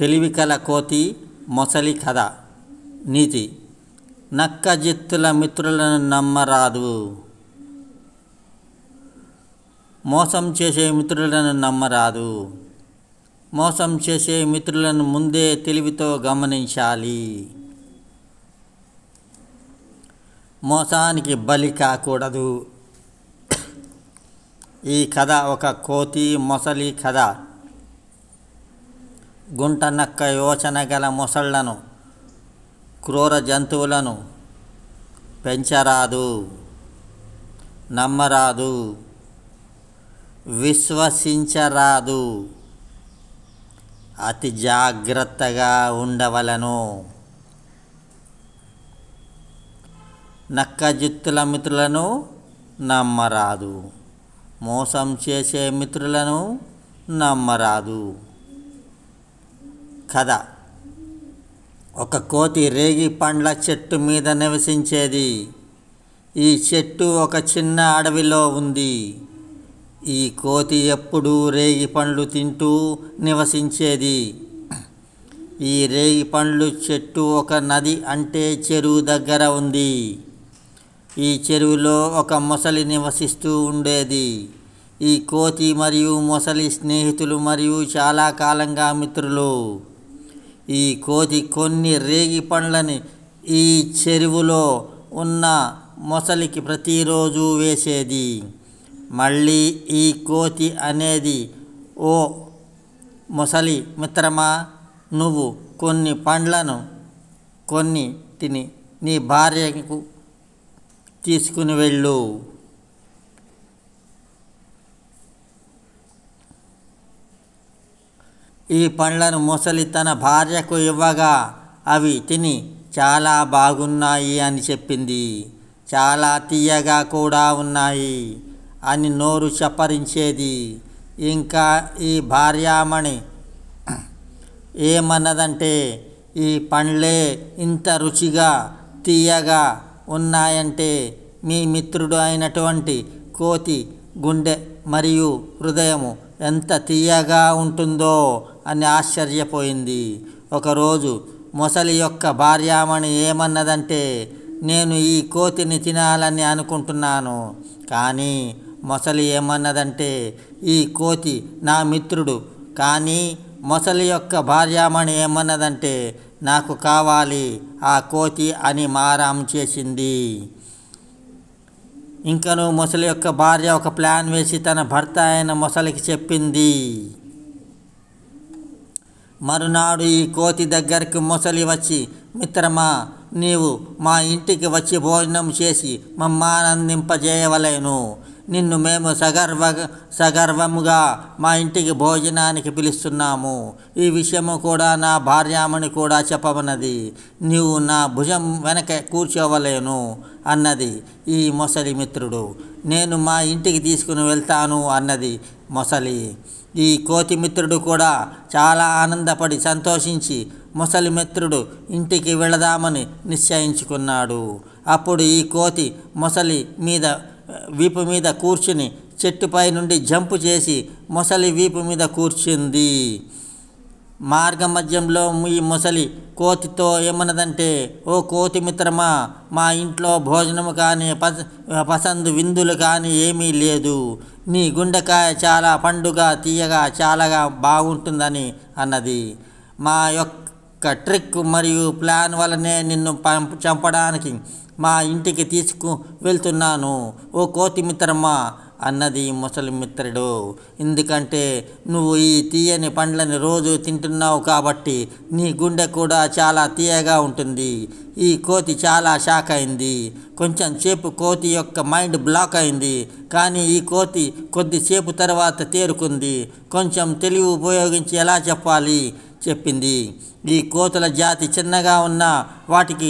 తెలివికల కోతి మొసలి కథ నీతి నక్కజిత్తుల మిత్రులను నమ్మరాదు మోసం చేసే మిత్రులను నమ్మరాదు మోసం చేసే మిత్రులను ముందే తెలివితో గమనించాలి మోసానికి బలి కాకూడదు ఈ కథ ఒక కోతి మొసలి కథ గుంట నక్క యోచన గల మొసళ్లను క్రూర జంతువులను పెంచరాదు నమ్మరాదు విశ్వసించరాదు అతి జాగ్రత్తగా ఉండవలను జిత్తుల మిత్రులను నమ్మరాదు మోసం చేసే మిత్రులను నమ్మరాదు కథ ఒక కోతి రేగి పండ్ల చెట్టు మీద నివసించేది ఈ చెట్టు ఒక చిన్న అడవిలో ఉంది ఈ కోతి ఎప్పుడూ రేగి పండ్లు తింటూ నివసించేది ఈ రేగి పండ్లు చెట్టు ఒక నది అంటే చెరువు దగ్గర ఉంది ఈ చెరువులో ఒక మొసలి నివసిస్తూ ఉండేది ఈ కోతి మరియు మొసలి స్నేహితులు మరియు చాలా కాలంగా మిత్రులు ఈ కోతి కొన్ని రేగి పండ్లని ఈ చెరువులో ఉన్న మొసలికి ప్రతిరోజు వేసేది మళ్ళీ ఈ కోతి అనేది ఓ మొసలి మిత్రమా నువ్వు కొన్ని పండ్లను కొన్ని తిని నీ భార్యకు తీసుకుని వెళ్ళు ఈ పండ్లను ముసలి తన భార్యకు ఇవ్వగా అవి తిని చాలా బాగున్నాయి అని చెప్పింది చాలా తీయగా కూడా ఉన్నాయి అని నోరు చప్పరించేది ఇంకా ఈ భార్యామణి ఏమన్నదంటే ఈ పండ్లే ఇంత రుచిగా తీయగా ఉన్నాయంటే మీ మిత్రుడు అయినటువంటి కోతి గుండె మరియు హృదయము ఎంత తీయగా ఉంటుందో అని ఆశ్చర్యపోయింది ఒకరోజు మొసలి యొక్క భార్యామణి ఏమన్నదంటే నేను ఈ కోతిని తినాలని అనుకుంటున్నాను కానీ మొసలి ఏమన్నదంటే ఈ కోతి నా మిత్రుడు కానీ మొసలి యొక్క భార్యామణి ఏమన్నదంటే నాకు కావాలి ఆ కోతి అని మారాం చేసింది ఇంకను మొసలి యొక్క భార్య ఒక ప్లాన్ వేసి తన భర్త అయిన మొసలికి చెప్పింది మరునాడు ఈ కోతి దగ్గరికి మొసలి వచ్చి మిత్రమా నీవు మా ఇంటికి వచ్చి భోజనం చేసి మమ్మానందింపజేయవలేను నిన్ను మేము సగర్వ సగర్వముగా మా ఇంటికి భోజనానికి పిలుస్తున్నాము ఈ విషయము కూడా నా భార్యామని కూడా చెప్పమన్నది నీవు నా భుజం వెనక కూర్చోవలేను అన్నది ఈ మొసలి మిత్రుడు నేను మా ఇంటికి తీసుకుని వెళ్తాను అన్నది మొసలి ఈ కోతి మిత్రుడు కూడా చాలా ఆనందపడి సంతోషించి మొసలి మిత్రుడు ఇంటికి వెళదామని నిశ్చయించుకున్నాడు అప్పుడు ఈ కోతి మొసలి మీద వీపు మీద కూర్చుని చెట్టుపై నుండి జంపు చేసి మొసలి వీపు మీద కూర్చుంది మార్గమధ్యంలో ఈ ముసలి కోతితో ఏమన్నదంటే ఓ కోతి మిత్రమా మా ఇంట్లో భోజనము కానీ పస పసందు విందులు కానీ ఏమీ లేదు నీ గుండెకాయ చాలా పండుగ తీయగా చాలాగా బాగుంటుందని అన్నది మా యొక్క ట్రిక్ మరియు ప్లాన్ వలనే నిన్ను చంపడానికి మా ఇంటికి తీసుకు వెళ్తున్నాను ఓ కోతి మిత్రమ్మా అన్నది ముసలి మిత్రుడు ఎందుకంటే నువ్వు ఈ తీయని పండ్లని రోజు తింటున్నావు కాబట్టి నీ గుండె కూడా చాలా తీయగా ఉంటుంది ఈ కోతి చాలా షాక్ అయింది కొంచెం సేపు కోతి యొక్క మైండ్ బ్లాక్ అయింది కానీ ఈ కోతి కొద్దిసేపు తర్వాత తేరుకుంది కొంచెం తెలివి ఉపయోగించి ఎలా చెప్పాలి చెప్పింది ఈ కోతుల జాతి చిన్నగా ఉన్న వాటికి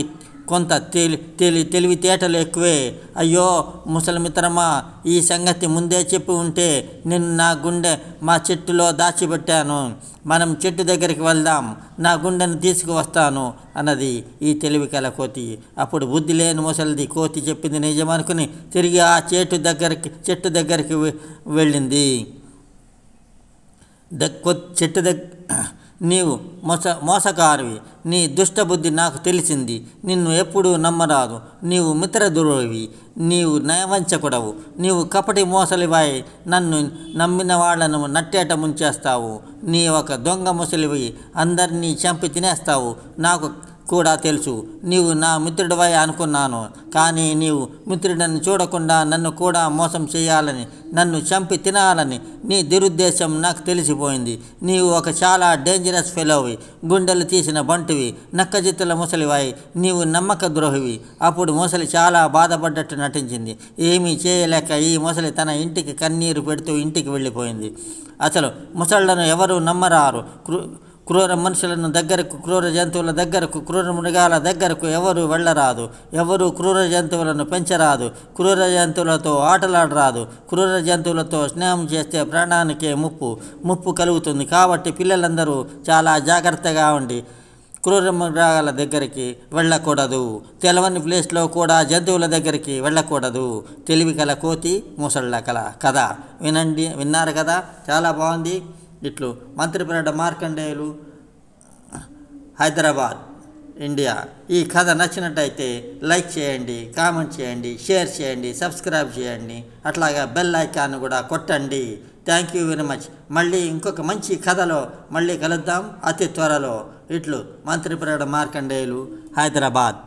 కొంత తెలి తెలి తెలివితేటలు ఎక్కువే అయ్యో ముసలిమిత్రమా ఈ సంగతి ముందే చెప్పి ఉంటే నిన్ను నా గుండె మా చెట్టులో దాచిపెట్టాను మనం చెట్టు దగ్గరికి వెళ్దాం నా గుండెను తీసుకువస్తాను అన్నది ఈ తెలివి కల కోతి అప్పుడు బుద్ధి లేని ముసలిది కోతి చెప్పింది నిజమనుకుని తిరిగి ఆ చెట్టు దగ్గరికి చెట్టు దగ్గరికి వెళ్ళింది చెట్టు దగ్గర నీవు మోస మోసకారివి నీ దుష్టబుద్ధి నాకు తెలిసింది నిన్ను ఎప్పుడూ నమ్మరాదు నీవు మిత్రద్రోహివి నీవు నయవంచకుడవు నీవు కపటి మోసలివై నన్ను నమ్మిన వాళ్లను నట్టేట ముంచేస్తావు నీ ఒక దొంగ ముసలివి అందరినీ చంపి తినేస్తావు నాకు కూడా తెలుసు నీవు నా మిత్రుడివై అనుకున్నాను కానీ నీవు మిత్రుడని చూడకుండా నన్ను కూడా మోసం చేయాలని నన్ను చంపి తినాలని నీ దురుద్దేశం నాకు తెలిసిపోయింది నీవు ఒక చాలా డేంజరస్ ఫెలోవి గుండెలు తీసిన బంటివి నక్కజిత్తుల ముసలివాయి నీవు నమ్మక ద్రోహివి అప్పుడు ముసలి చాలా బాధపడ్డట్టు నటించింది ఏమీ చేయలేక ఈ ముసలి తన ఇంటికి కన్నీరు పెడుతూ ఇంటికి వెళ్ళిపోయింది అసలు ముసళ్లను ఎవరూ నమ్మరారు క్రూర మనుషులను దగ్గరకు క్రూర జంతువుల దగ్గరకు క్రూర మృగాల దగ్గరకు ఎవరు వెళ్ళరాదు ఎవరు క్రూర జంతువులను పెంచరాదు క్రూర జంతువులతో ఆటలాడరాదు క్రూర జంతువులతో స్నేహం చేస్తే ప్రాణానికే ముప్పు ముప్పు కలుగుతుంది కాబట్టి పిల్లలందరూ చాలా జాగ్రత్తగా ఉండి క్రూర మృగాల దగ్గరికి వెళ్ళకూడదు తెలవని ప్లేస్లో కూడా జంతువుల దగ్గరికి వెళ్ళకూడదు తెలివి కల కోతి మూసళ్ళ కల కథ వినండి విన్నారు కదా చాలా బాగుంది ఇట్లు మంత్రిపేట మార్కండేయులు హైదరాబాద్ ఇండియా ఈ కథ నచ్చినట్టయితే లైక్ చేయండి కామెంట్ చేయండి షేర్ చేయండి సబ్స్క్రైబ్ చేయండి అట్లాగా బెల్ ఐకాన్ కూడా కొట్టండి థ్యాంక్ యూ వెరీ మచ్ మళ్ళీ ఇంకొక మంచి కథలో మళ్ళీ కలుద్దాం అతి త్వరలో ఇట్లు మంత్రిపేట మార్కండేయులు హైదరాబాద్